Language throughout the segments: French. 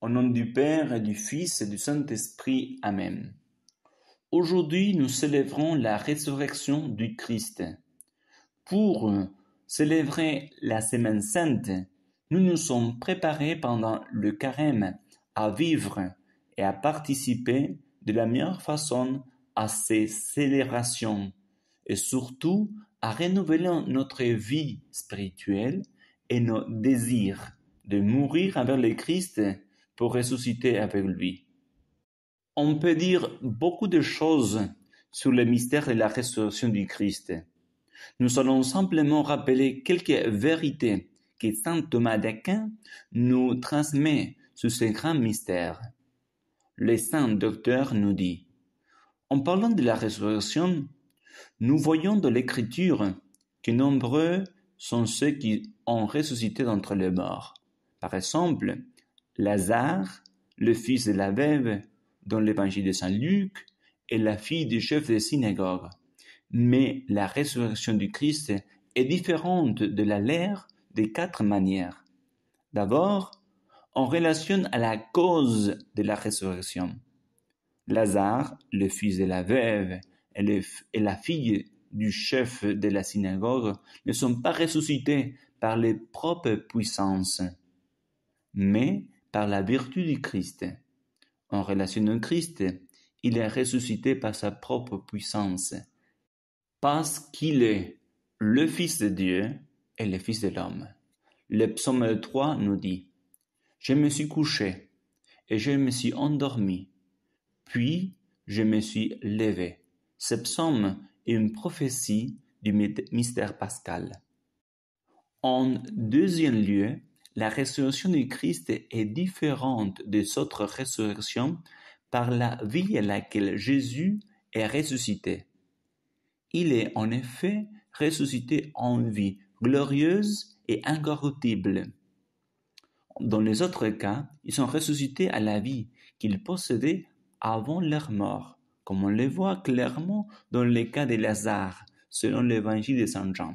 Au nom du Père et du Fils et du Saint-Esprit. Amen. Aujourd'hui, nous célébrons la résurrection du Christ. Pour célébrer la Semaine Sainte, nous nous sommes préparés pendant le carême à vivre et à participer de la meilleure façon à ces célébrations et surtout à renouveler notre vie spirituelle et nos désirs de mourir envers le Christ pour ressusciter avec lui. On peut dire beaucoup de choses sur le mystère de la résurrection du Christ. Nous allons simplement rappeler quelques vérités que saint Thomas d'Aquin nous transmet sur ce grand mystère. Le saint docteur nous dit En parlant de la résurrection, nous voyons dans l'Écriture que nombreux sont ceux qui ont ressuscité d'entre les morts. Par exemple, Lazare, le fils de la veuve, dans l'évangile de Saint Luc, est la fille du chef de synagogue. Mais la résurrection du Christ est différente de la leur de quatre manières. D'abord, en relation à la cause de la résurrection. Lazare, le fils de la veuve, et, et la fille du chef de la synagogue ne sont pas ressuscités par les propres puissances, mais par la vertu du Christ. En relation au Christ, il est ressuscité par sa propre puissance, parce qu'il est le Fils de Dieu et le Fils de l'homme. Le psaume 3 nous dit Je me suis couché et je me suis endormi, puis je me suis levé. Ce psaume est une prophétie du mystère pascal. En deuxième lieu, la résurrection du Christ est différente des autres résurrections par la vie à laquelle Jésus est ressuscité. Il est en effet ressuscité en vie glorieuse et incorruptible. Dans les autres cas, ils sont ressuscités à la vie qu'ils possédaient avant leur mort, comme on le voit clairement dans le cas de Lazare, selon l'évangile de Saint Jean.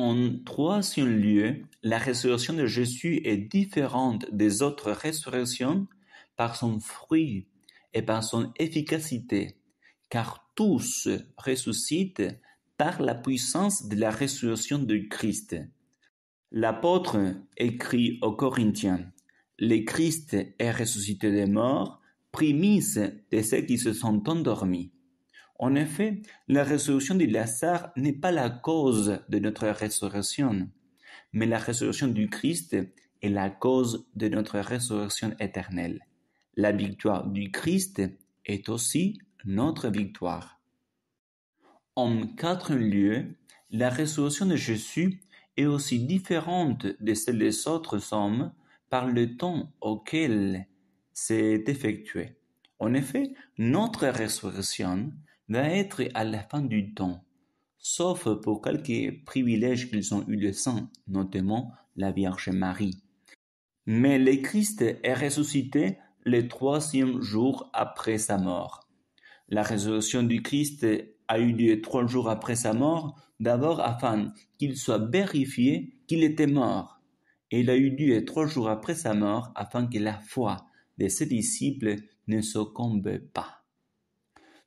En troisième lieu, la résurrection de Jésus est différente des autres résurrections par son fruit et par son efficacité, car tous ressuscitent par la puissance de la résurrection de Christ. L'apôtre écrit aux Corinthiens, le Christ est ressuscité des morts, prémisse de ceux qui se sont endormis. En effet, la résurrection de Lazare n'est pas la cause de notre résurrection, mais la résurrection du Christ est la cause de notre résurrection éternelle. La victoire du Christ est aussi notre victoire. En quatre lieux, la résurrection de Jésus est aussi différente de celle des autres hommes par le temps auquel c'est effectué. En effet, notre résurrection va être à la fin du temps, sauf pour quelques privilèges qu'ils ont eu de Saint, notamment la Vierge Marie. Mais le Christ est ressuscité le troisième jour après sa mort. La résurrection du Christ a eu lieu trois jours après sa mort, d'abord afin qu'il soit vérifié qu'il était mort. Et il a eu lieu trois jours après sa mort afin que la foi de ses disciples ne succombe pas.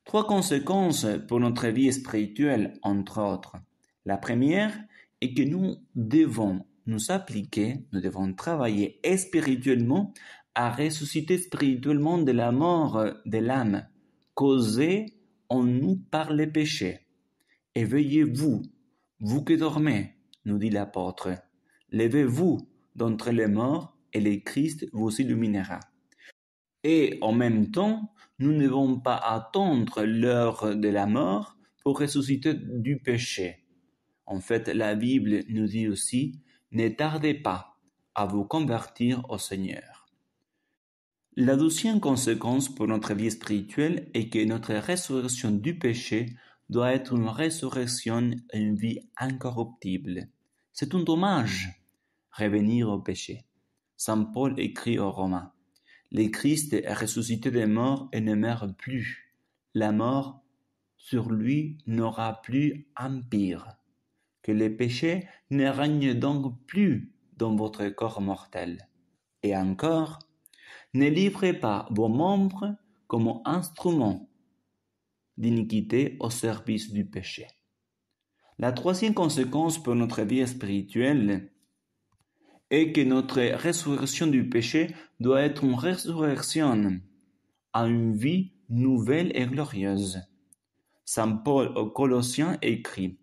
Trois conséquences pour notre vie spirituelle, entre autres. La première est que nous devons nous appliquer, nous devons travailler spirituellement à ressusciter spirituellement de la mort de l'âme causée en nous par les péchés. Éveillez-vous, vous qui dormez, nous dit l'apôtre. Levez-vous d'entre les morts et le Christ vous illuminera. Et en même temps, nous ne devons pas attendre l'heure de la mort pour ressusciter du péché. En fait, la Bible nous dit aussi, ne tardez pas à vous convertir au Seigneur. La deuxième conséquence pour notre vie spirituelle est que notre résurrection du péché doit être une résurrection et une vie incorruptible. C'est un dommage revenir au péché. Saint Paul écrit aux Romains. Le Christ est ressuscité des morts et ne meurt plus. La mort sur lui n'aura plus empire. Que le péché ne règne donc plus dans votre corps mortel. Et encore, ne livrez pas vos membres comme instruments d'iniquité au service du péché. La troisième conséquence pour notre vie spirituelle et que notre résurrection du péché doit être une résurrection à une vie nouvelle et glorieuse. Saint Paul aux Colossiens écrit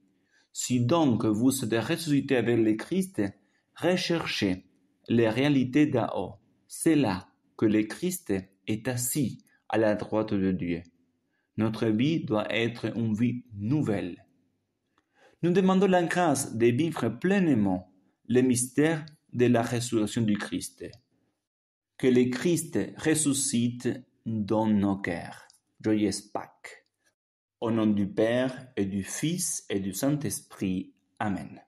Si donc vous êtes ressuscité avec le Christ, recherchez les réalités d'Ao. C'est là que le Christ est assis à la droite de Dieu. Notre vie doit être une vie nouvelle. Nous demandons la grâce de vivre pleinement les mystères de la résurrection du Christ. Que le Christ ressuscite dans nos cœurs. Joyeuse Pâques. Au nom du Père et du Fils et du Saint-Esprit. Amen.